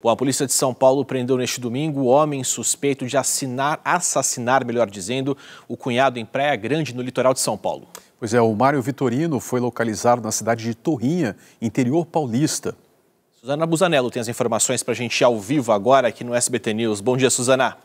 Bom, a polícia de São Paulo prendeu neste domingo o homem suspeito de assinar, assassinar, melhor dizendo, o cunhado em Praia Grande, no litoral de São Paulo. Pois é, o Mário Vitorino foi localizado na cidade de Torrinha, interior paulista. Suzana Busanello tem as informações para a gente ao vivo agora aqui no SBT News. Bom dia, Suzana.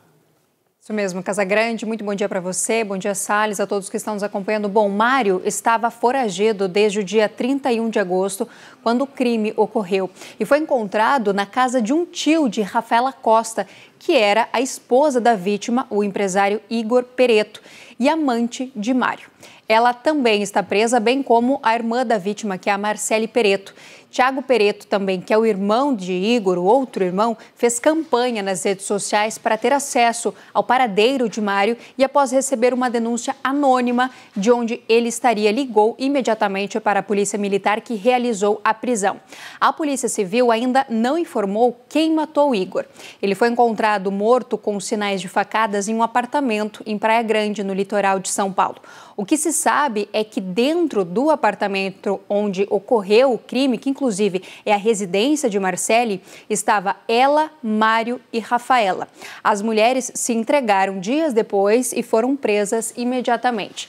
Isso mesmo, Casa Grande, muito bom dia para você, bom dia Salles. a todos que estão nos acompanhando. Bom, Mário estava foragido desde o dia 31 de agosto, quando o crime ocorreu, e foi encontrado na casa de um tio de Rafaela Costa, que era a esposa da vítima, o empresário Igor Pereto, e amante de Mário. Ela também está presa, bem como a irmã da vítima, que é a Marcele Pereto. Tiago Pereto também, que é o irmão de Igor, o outro irmão, fez campanha nas redes sociais para ter acesso ao paradeiro de Mário e após receber uma denúncia anônima de onde ele estaria, ligou imediatamente para a polícia militar que realizou a prisão. A polícia civil ainda não informou quem matou Igor. Ele foi encontrado morto com sinais de facadas em um apartamento em Praia Grande, no litoral de São Paulo. O que se sabe é que dentro do apartamento onde ocorreu o crime, que inclusive é a residência de Marcelli, estava ela, Mário e Rafaela. As mulheres se entregaram dias depois e foram presas imediatamente.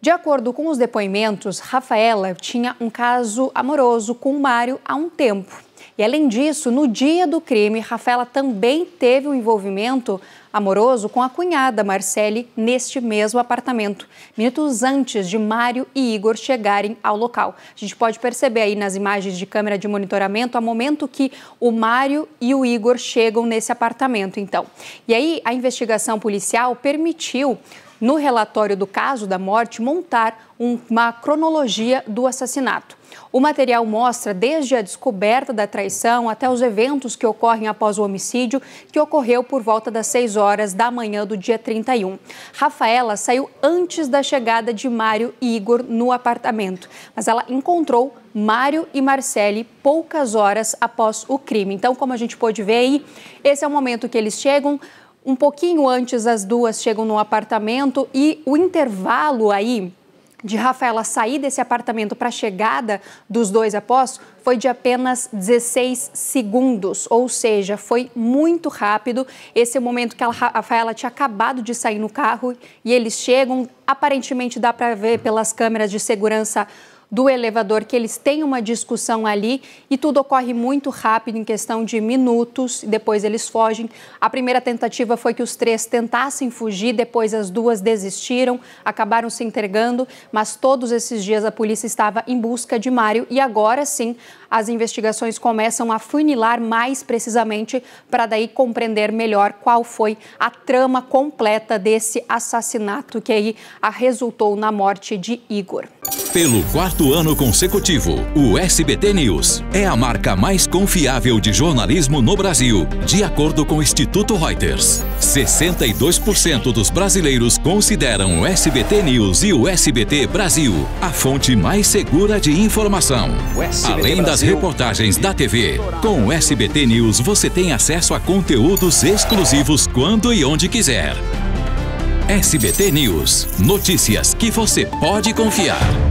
De acordo com os depoimentos, Rafaela tinha um caso amoroso com Mário há um tempo. E além disso, no dia do crime, Rafaela também teve um envolvimento amoroso com a cunhada Marcele neste mesmo apartamento, minutos antes de Mário e Igor chegarem ao local. A gente pode perceber aí nas imagens de câmera de monitoramento a momento que o Mário e o Igor chegam nesse apartamento, então. E aí a investigação policial permitiu no relatório do caso da morte montar uma cronologia do assassinato. O material mostra desde a descoberta da traição até os eventos que ocorrem após o homicídio, que ocorreu por volta das 6 horas da manhã do dia 31. Rafaela saiu antes da chegada de Mário e Igor no apartamento, mas ela encontrou Mário e Marcele poucas horas após o crime. Então, como a gente pôde ver aí, esse é o momento que eles chegam. Um pouquinho antes, as duas chegam no apartamento e o intervalo aí de Rafaela sair desse apartamento para a chegada dos dois após foi de apenas 16 segundos, ou seja, foi muito rápido. Esse é o momento que a Rafaela tinha acabado de sair no carro e eles chegam. Aparentemente dá para ver pelas câmeras de segurança do elevador, que eles têm uma discussão ali e tudo ocorre muito rápido, em questão de minutos, depois eles fogem. A primeira tentativa foi que os três tentassem fugir, depois as duas desistiram, acabaram se entregando, mas todos esses dias a polícia estava em busca de Mário e agora sim as investigações começam a funilar mais precisamente para daí compreender melhor qual foi a trama completa desse assassinato que aí resultou na morte de Igor. Pelo quarto ano consecutivo, o SBT News é a marca mais confiável de jornalismo no Brasil, de acordo com o Instituto Reuters. 62% dos brasileiros consideram o SBT News e o SBT Brasil a fonte mais segura de informação. Além das reportagens da TV, com o SBT News você tem acesso a conteúdos exclusivos quando e onde quiser. SBT News. Notícias que você pode confiar.